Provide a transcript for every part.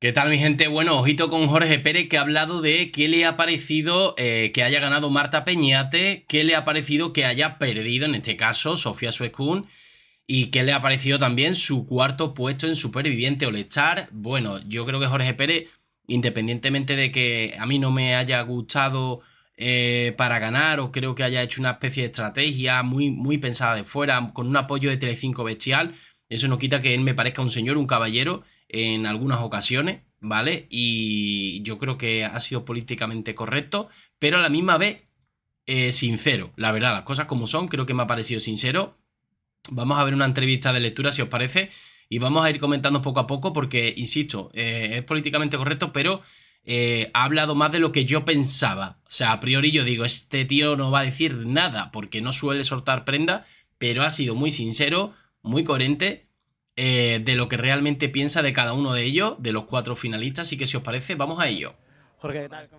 ¿Qué tal mi gente? Bueno, ojito con Jorge Pérez que ha hablado de qué le ha parecido eh, que haya ganado Marta Peñate, qué le ha parecido que haya perdido, en este caso, Sofía Suescún y qué le ha parecido también su cuarto puesto en Superviviente Olechar. Bueno, yo creo que Jorge Pérez, independientemente de que a mí no me haya gustado eh, para ganar o creo que haya hecho una especie de estrategia muy, muy pensada de fuera, con un apoyo de Telecinco bestial, eso no quita que él me parezca un señor, un caballero en algunas ocasiones, ¿vale? Y yo creo que ha sido políticamente correcto, pero a la misma vez eh, sincero. La verdad, las cosas como son, creo que me ha parecido sincero. Vamos a ver una entrevista de lectura, si os parece, y vamos a ir comentando poco a poco, porque, insisto, eh, es políticamente correcto, pero eh, ha hablado más de lo que yo pensaba. O sea, a priori yo digo, este tío no va a decir nada, porque no suele soltar prenda, pero ha sido muy sincero, muy coherente eh, de lo que realmente piensa de cada uno de ellos, de los cuatro finalistas. y que si os parece, vamos a ello. Jorge, ¿qué tal?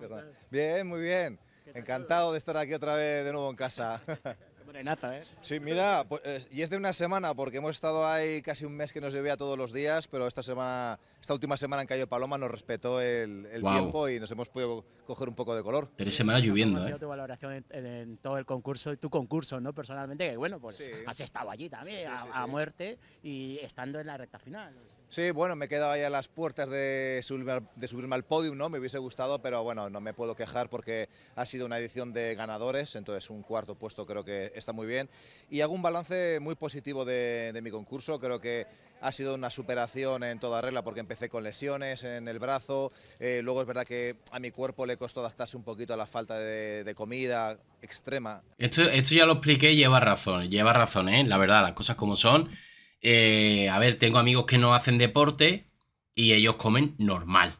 Bien, muy bien. Encantado de estar aquí otra vez de nuevo en casa. ¿eh? Sí, mira, pues, eh, y es de una semana, porque hemos estado ahí casi un mes que nos llovía todos los días, pero esta semana, esta última semana en Cayo Paloma nos respetó el, tiempo y nos hemos podido coger un poco de color. Tres semanas lloviendo, ¿eh? tu valoración en, todo el concurso y tu concurso, ¿no? Personalmente, que bueno, pues has estado allí también, a muerte, y estando en la recta final. Sí, bueno, me quedaba quedado ahí a las puertas de subirme, al, de podium, ¿no? Me hubiese gustado, pero bueno, no me puedo quejar porque ha sido una edición de ganadores, entonces un cuarto puesto creo que está muy bien. Y hago un balance muy positivo de, mi concurso, creo que ha sido una superación en toda regla porque empecé con lesiones en el brazo, eh, luego es verdad que a mi cuerpo le costó adaptarse un poquito a la falta de, comida extrema. Esto, esto ya lo expliqué, lleva razón, lleva razón, ¿eh? La verdad, las cosas como son. Eh, a ver, tengo amigos que no hacen deporte y ellos comen normal.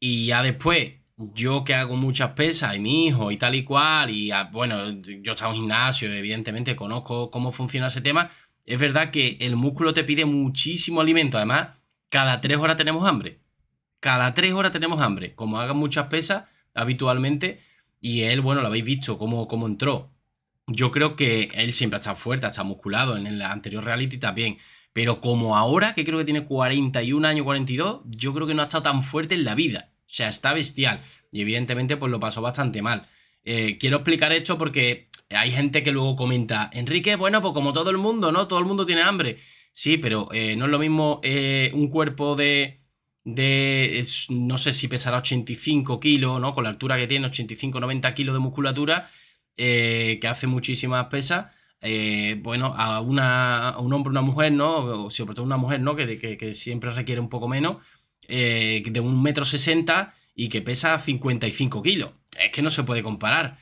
Y ya después, yo que hago muchas pesas y mi hijo y tal y cual, y ah, bueno, yo estaba en gimnasio, evidentemente conozco cómo funciona ese tema. Es verdad que el músculo te pide muchísimo alimento. Además, cada tres horas tenemos hambre. Cada tres horas tenemos hambre. Como hagan muchas pesas habitualmente, y él, bueno, lo habéis visto, cómo, cómo entró yo creo que él siempre ha estado fuerte, ha estado musculado en el anterior reality también. Pero como ahora, que creo que tiene 41 años, 42, yo creo que no ha estado tan fuerte en la vida. O sea, está bestial. Y evidentemente, pues lo pasó bastante mal. Eh, quiero explicar esto porque hay gente que luego comenta, Enrique, bueno, pues como todo el mundo, ¿no? Todo el mundo tiene hambre. Sí, pero eh, no es lo mismo eh, un cuerpo de, de, no sé si pesará 85 kilos, ¿no? Con la altura que tiene, 85-90 kilos de musculatura, eh, que hace muchísimas pesas, eh, bueno, a, una, a un hombre, una mujer, ¿no? O sobre todo una mujer, ¿no? Que, que, siempre requiere un poco menos, eh, de un metro sesenta y que pesa 55 kilos. Es que no se puede comparar.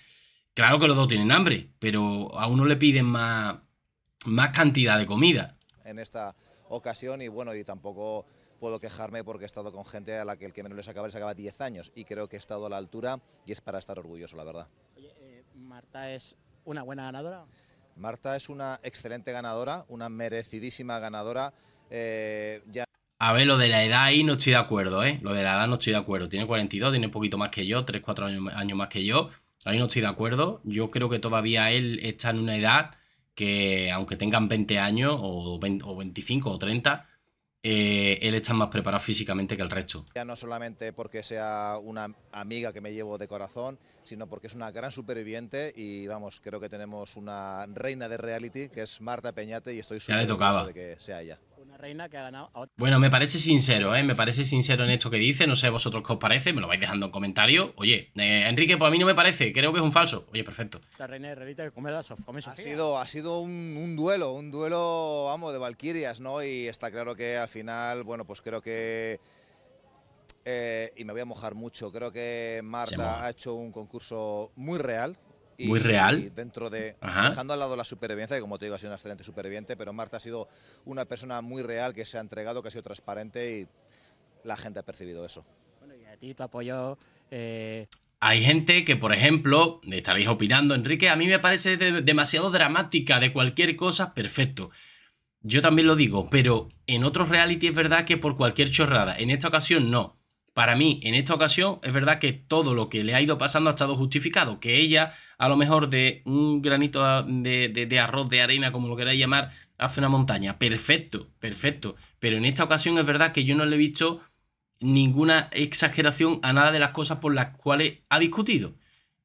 Claro que los dos tienen hambre, pero a uno le piden más, más cantidad de comida. En esta ocasión, y bueno, y tampoco puedo quejarme porque he estado con gente a la que el que menos les acaba les acaba 10 años y creo que he estado a la altura y es para estar orgulloso, la verdad. Marta es una buena ganadora. Marta es una excelente ganadora, una merecidísima ganadora. Eh, A ver, lo de la edad ahí no estoy de acuerdo, ¿eh? Lo de la edad no estoy de acuerdo. Tiene 42, tiene un poquito más que yo, 3, 4 años, más que yo. Ahí no estoy de acuerdo. Yo creo que todavía él está en una edad que, aunque tengan 20 años, o 25 o 30, eh, él está más preparado físicamente que el resto. Ya no solamente porque sea una amiga que me llevo de corazón, sino porque es una gran superviviente y vamos, creo que tenemos una reina de reality que es Marta Peñate y estoy seguro de que sea ella. Bueno, me parece sincero, ¿eh? Me parece sincero en esto que dice. No sé vosotros qué os parece, me lo vais dejando en comentario. Oye, eh, Enrique, pues a mí no me parece, creo que es un falso. Oye, perfecto. La reina que Ha sido, ha sido un, duelo, un duelo, vamos, de Valquirias, ¿no? Y está claro que al final, bueno, pues creo que. Eh, y me voy a mojar mucho. Creo que Marta ha hecho un concurso muy real, muy real. dentro de, dejando al lado la supervivencia, como te digo, ha sido una excelente superviviente, pero Marta ha sido una persona muy real que se ha entregado, que ha sido transparente y la gente ha percibido eso. Bueno, y a ti te eh, Hay gente que, por ejemplo, estaréis opinando, Enrique, a mí me parece demasiado dramática, de cualquier cosa, perfecto. Yo también lo digo, pero en otros reality es verdad que por cualquier chorrada, en esta ocasión no. Para mí, en esta ocasión, es verdad que todo lo que le ha ido pasando ha estado justificado, que ella, a lo mejor de un granito de, arroz, de arena, como lo queráis llamar, hace una montaña. Perfecto, perfecto. Pero en esta ocasión es verdad que yo no le he visto ninguna exageración a nada de las cosas por las cuales ha discutido.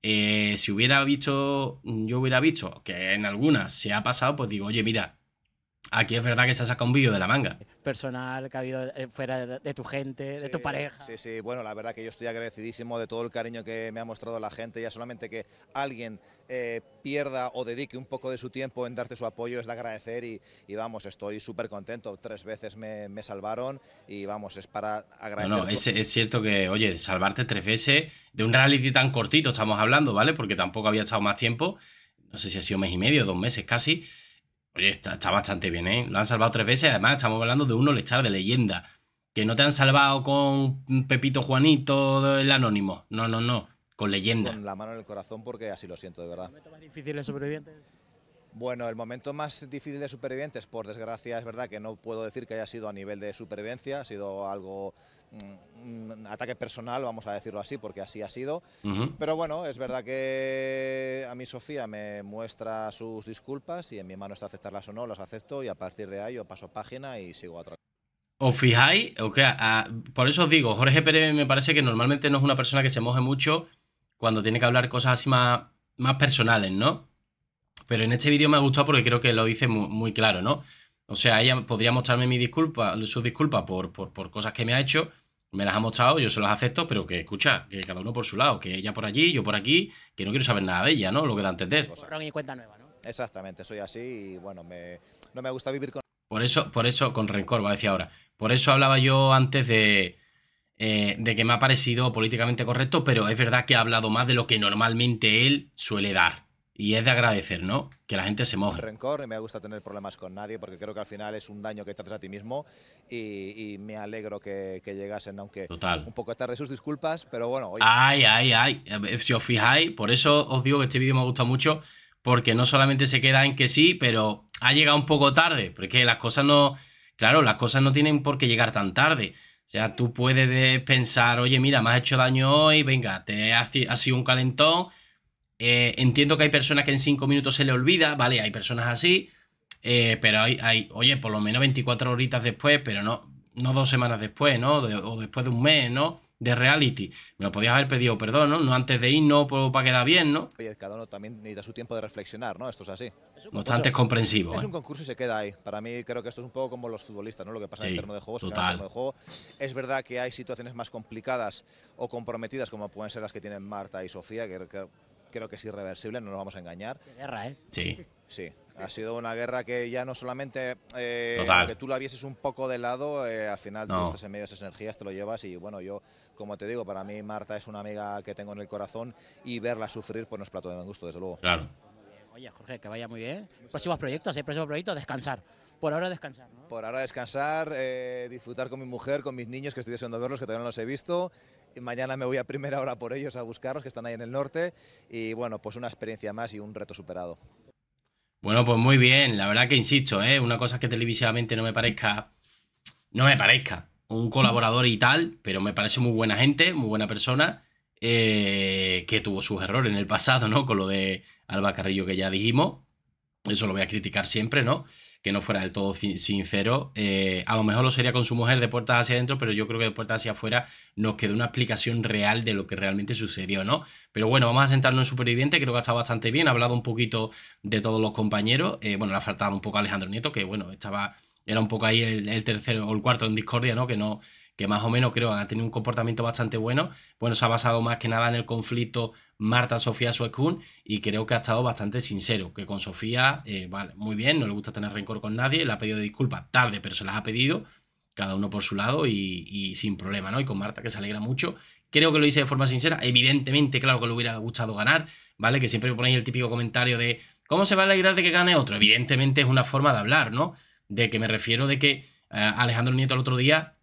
Eh, si hubiera visto, yo hubiera visto que en algunas se ha pasado, pues digo, oye, mira, Aquí es verdad que se ha sacado un vídeo de la manga. Personal que ha habido eh, fuera de, tu gente, de tu pareja. Sí, sí, bueno, la verdad que yo estoy agradecidísimo de todo el cariño que me ha mostrado la gente. Ya solamente que alguien eh, pierda o dedique un poco de su tiempo en darte su apoyo es de agradecer y, vamos, estoy súper contento. Tres veces me, salvaron y vamos, es para agradecer. No, es, es cierto que, oye, salvarte tres veces de un reality tan cortito, estamos hablando, ¿vale? Porque tampoco había estado más tiempo. No sé si ha sido mes y medio, dos meses casi. Oye, está, bastante bien, ¿eh? Lo han salvado tres veces. Además, estamos hablando de uno lechar de leyenda. Que no te han salvado con Pepito Juanito, el anónimo. No, no, no. Con leyenda. Con la mano en el corazón porque así lo siento, de verdad. más difícil el sobreviviente? Bueno, el momento más difícil de supervivientes, por desgracia, es verdad que no puedo decir que haya sido a nivel de supervivencia, ha sido algo un mm, mm, ataque personal, vamos a decirlo así, porque así ha sido. Pero bueno, es verdad que a mí Sofía me muestra sus disculpas y en mi mano está aceptarlas o no, las acepto y a partir de ahí yo paso página y sigo atrás. O fijáis? por eso os digo, Jorge Pérez me parece que normalmente no es una persona que se moje mucho cuando tiene que hablar cosas así más, más personales, ¿no? Pero en este vídeo me ha gustado porque creo que lo dice muy, claro, ¿no? O sea, ella podría mostrarme mi disculpa, sus disculpas por, por, cosas que me ha hecho, me las ha mostrado, yo se las acepto, pero que escucha, que cada uno por su lado, que ella por allí, yo por aquí, que no quiero saber nada de ella, ¿no? Lo que da a entender. cuenta nueva, ¿no? Exactamente, soy así y bueno, no me gusta vivir con... Por eso, por eso, con rencor, va a decir ahora. Por eso hablaba yo antes de, eh, de que me ha parecido políticamente correcto, pero es verdad que ha hablado más de lo que normalmente él suele dar. Y es de agradecer, ¿no? Que la gente se moje. Rencor, me gusta tener problemas con nadie porque creo que al final es un daño que te haces a ti mismo y, me alegro que, llegasen, aunque Total. un poco tarde sus disculpas, pero bueno. Ay, ay, ay. Si os fijáis, por eso os digo que este vídeo me ha gustado mucho porque no solamente se queda en que sí, pero ha llegado un poco tarde, porque las cosas no, claro, las cosas no tienen por qué llegar tan tarde. O sea, tú puedes pensar, oye, mira, me has hecho daño hoy, venga, te ha sido un calentón, eh, entiendo que hay personas que en 5 minutos se le olvida, ¿vale? Hay personas así, eh, pero hay, hay, oye, por lo menos 24 horitas después, pero no, no dos semanas después, ¿no? o después de un mes, ¿no? De reality. Me lo podías haber pedido perdón, ¿no? No antes de ir, no para quedar bien, ¿no? Oye, cada uno también necesita su tiempo de reflexionar, ¿no? Esto es así. No obstante, es comprensivo. Es ¿eh? un concurso y se queda ahí. Para mí, creo que esto es un poco como los futbolistas, ¿no? Lo que pasa en el de juego. juego. Es verdad que hay situaciones más complicadas o comprometidas, como pueden ser las que tienen Marta y Sofía, que, que creo que es irreversible, no nos vamos a engañar. Qué guerra, ¿eh? Sí. Sí, ha sido una guerra que ya no solamente eh, que tú la vieses un poco de lado, eh, al final tú estás en medio de esas energías, te lo llevas y bueno, yo, como te digo, para mí Marta es una amiga que tengo en el corazón y verla sufrir pues no es plato de buen gusto, desde luego. Claro. Oye, Jorge, que vaya muy bien. Próximos proyectos, ¿eh? Próximos proyectos, descansar. Por ahora descansar, Por ahora descansar, eh, disfrutar con mi mujer, con mis niños, que estoy deseando verlos, que todavía no los he visto. Mañana me voy a primera hora por ellos a buscarlos, que están ahí en el norte. Y bueno, pues una experiencia más y un reto superado. Bueno, pues muy bien. La verdad que insisto, ¿eh? una cosa es que televisivamente no me parezca. No me parezca un colaborador y tal, pero me parece muy buena gente, muy buena persona, eh, que tuvo sus errores en el pasado, ¿no? Con lo de Alba Carrillo que ya dijimos. Eso lo voy a criticar siempre, ¿no? que no fuera del todo sincero. Eh, a lo mejor lo sería con su mujer de puertas hacia adentro, pero yo creo que de puertas hacia afuera nos quedó una explicación real de lo que realmente sucedió, ¿no? Pero bueno, vamos a sentarnos en Superviviente, creo que ha estado bastante bien, ha hablado un poquito de todos los compañeros. Eh, bueno, le ha faltado un poco a Alejandro Nieto, que bueno, estaba era un poco ahí el, el, tercero o el cuarto en discordia, ¿no? Que no, que más o menos creo ha tenido un comportamiento bastante bueno. Bueno, se ha basado más que nada en el conflicto Marta-Sofía Suekun y creo que ha estado bastante sincero, que con Sofía, eh, vale, muy bien, no le gusta tener rencor con nadie, le ha pedido disculpas tarde, pero se las ha pedido, cada uno por su lado y, sin problema, ¿no? Y con Marta, que se alegra mucho. Creo que lo hice de forma sincera, evidentemente, claro que le hubiera gustado ganar, ¿vale? Que siempre ponéis el típico comentario de, ¿cómo se va a alegrar de que gane otro? Evidentemente es una forma de hablar, ¿no? De que me refiero de que eh, Alejandro Nieto el otro día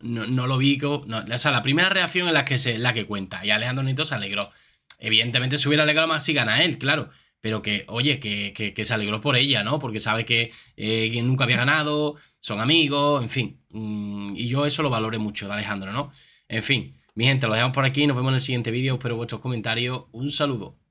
no, lo vi. No, o sea, la primera reacción es la que, se, la que cuenta. Y Alejandro Nito se alegró. Evidentemente se hubiera alegrado más si gana él, claro. Pero que, oye, que, que, se alegró por ella, ¿no? Porque sabe que, eh, nunca había ganado, son amigos, en fin. Mm, y yo eso lo valore mucho de Alejandro, ¿no? En fin, mi gente, lo dejamos por aquí. Nos vemos en el siguiente vídeo. Espero vuestros comentarios. Un saludo.